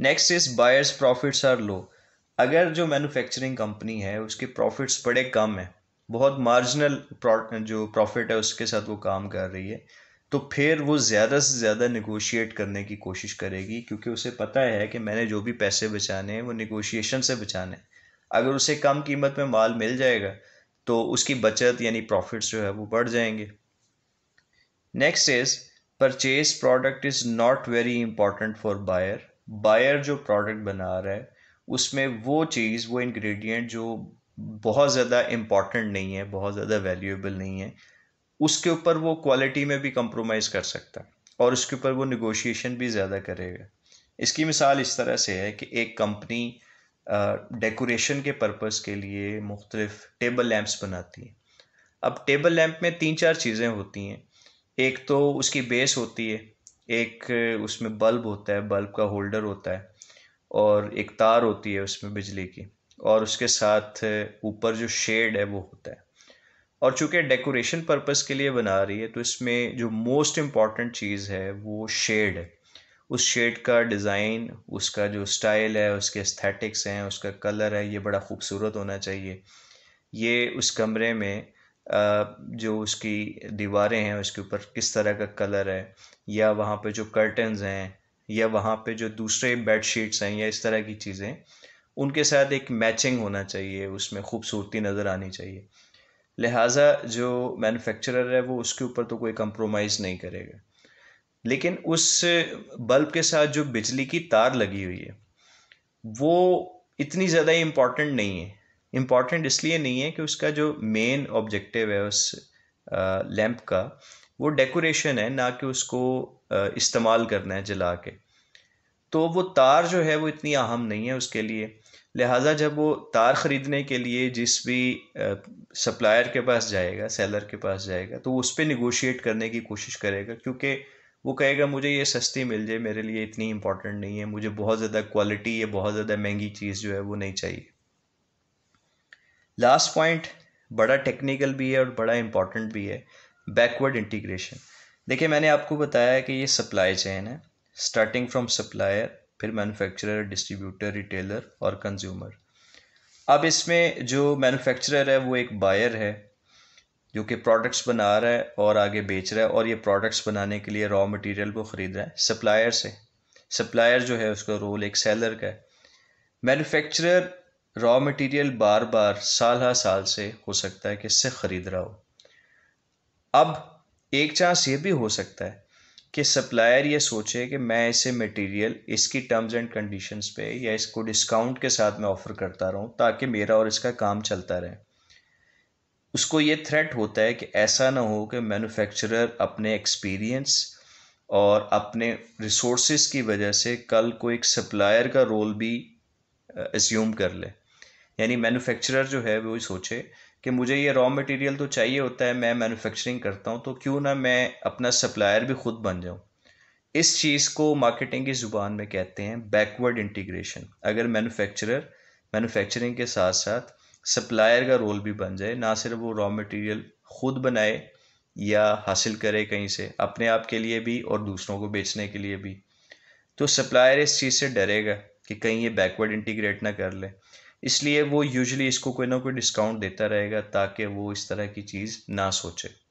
next is buyers profits are low अगर जो manufacturing company है उसके प्रॉफिट्स बड़े कम है बहुत मार्जिनल जो प्रॉफिट है उसके साथ वो काम कर रही है तो फिर वो ज़्यादा से ज़्यादा निगोशिएट करने की कोशिश करेगी क्योंकि उसे पता है कि मैंने जो भी पैसे बचाने हैं वो निगोशिएशन से बचाने हैं अगर उसे कम कीमत में माल मिल जाएगा तो उसकी बचत यानी प्रॉफिट्स जो है वो बढ़ जाएंगे next is purchase product is not very important for buyer buyer जो प्रोडक्ट बना रहा है उसमें वो चीज़ वो इंग्रेडिएंट जो बहुत ज़्यादा इम्पॉर्टेंट नहीं है बहुत ज़्यादा वैल्यूएबल नहीं है उसके ऊपर वो क्वालिटी में भी कंप्रोमाइज़ कर सकता है और उसके ऊपर वो निगोशिएशन भी ज़्यादा करेगा इसकी मिसाल इस तरह से है कि एक कंपनी डेकोरेशन के पर्पज़ के लिए मुख्तलिफ टेबल लैम्प्स बनाती हैं अब टेबल लैम्प में तीन चार चीज़ें होती हैं एक तो उसकी बेस होती है एक उसमें बल्ब होता है बल्ब का होल्डर होता है और एक तार होती है उसमें बिजली की और उसके साथ ऊपर जो शेड है वो होता है और चूंकि डेकोरेशन पर्पस के लिए बना रही है तो इसमें जो मोस्ट इम्पॉर्टेंट चीज़ है वो शेड है उस शेड का डिज़ाइन उसका जो स्टाइल है उसके एस्थेटिक्स हैं उसका कलर है ये बड़ा खूबसूरत होना चाहिए ये उस कमरे में जो उसकी दीवारें हैं उसके ऊपर किस तरह का कलर है या वहाँ पे जो कर्टन्स हैं या वहाँ पे जो दूसरे बेड शीट्स हैं या इस तरह की चीज़ें उनके साथ एक मैचिंग होना चाहिए उसमें खूबसूरती नज़र आनी चाहिए लिहाजा जो मैन्युफैक्चरर है वो उसके ऊपर तो कोई कंप्रोमाइज़ नहीं करेगा लेकिन उस बल्ब के साथ जो बिजली की तार लगी हुई है वो इतनी ज़्यादा इम्पॉर्टेंट नहीं है इम्पॉर्टेंट इसलिए नहीं है कि उसका जो मेन ऑब्जेक्टिव है उस लैंप का वो डेकोरेशन है ना कि उसको इस्तेमाल करना है जला के तो वो तार जो है वो इतनी अहम नहीं है उसके लिए लिहाजा जब वो तार ख़रीदने के लिए जिस भी सप्लायर के पास जाएगा सेलर के पास जाएगा तो उस पर निगोशिएट करने की कोशिश करेगा क्योंकि वो कहेगा मुझे ये सस्ती मिल जाए मेरे लिए इतनी इंपॉर्टेंट नहीं है मुझे बहुत ज़्यादा क्वालिटी या बहुत ज़्यादा महंगी चीज़ जो है वो नहीं चाहिए लास्ट पॉइंट बड़ा टेक्निकल भी है और बड़ा इंपॉर्टेंट भी है बैकवर्ड इंटीग्रेशन देखिए मैंने आपको बताया कि ये सप्लाई चेन है स्टार्टिंग फ्रॉम सप्लायर फिर मैन्युफैक्चरर डिस्ट्रीब्यूटर रिटेलर और कंज्यूमर अब इसमें जो मैन्युफैक्चरर है वो एक बायर है जो कि प्रोडक्ट्स बना रहा है और आगे बेच रहा है और ये प्रोडक्ट्स बनाने के लिए रॉ मटेरियल को ख़रीद रहा है सप्लायर से सप्लायर जो है उसका रोल एक सेलर का है मैन्युफैक्चरर रॉ मटेरियल बार बार साल हर साल से हो सकता है कि इससे ख़रीद रहा हो अब एक चांस ये भी हो सकता है कि सप्लायर ये सोचे कि मैं इसे मटेरियल इसकी टर्म्स एंड कंडीशंस पे या इसको डिस्काउंट के साथ मैं ऑफ़र करता रहूँ ताकि मेरा और इसका काम चलता रहे उसको ये थ्रेट होता है कि ऐसा ना हो कि मैन्युफैक्चरर अपने एक्सपीरियंस और अपने रिसोर्स की वजह से कल को एक सप्लायर का रोल भी एज्यूम कर ले यानी मैन्युफैक्चरर जो है वो सोचे कि मुझे ये रॉ मटेरियल तो चाहिए होता है मैं मैन्युफैक्चरिंग करता हूँ तो क्यों ना मैं अपना सप्लायर भी खुद बन जाऊँ इस चीज़ को मार्केटिंग की ज़ुबान में कहते हैं बैकवर्ड इंटीग्रेशन अगर मैन्युफैक्चरर मैन्युफैक्चरिंग के साथ साथ सप्लायर का रोल भी बन जाए ना सिर्फ वो रॉ मटेरियल खुद बनाए या हासिल करे कहीं से अपने आप के लिए भी और दूसरों को बेचने के लिए भी तो सप्लायर इस चीज़ से डरेगा कि कहीं ये बैकवर्ड इंटीग्रेट ना कर ले इसलिए वो यूजली इसको कोई ना कोई डिस्काउंट देता रहेगा ताकि वो इस तरह की चीज़ ना सोचे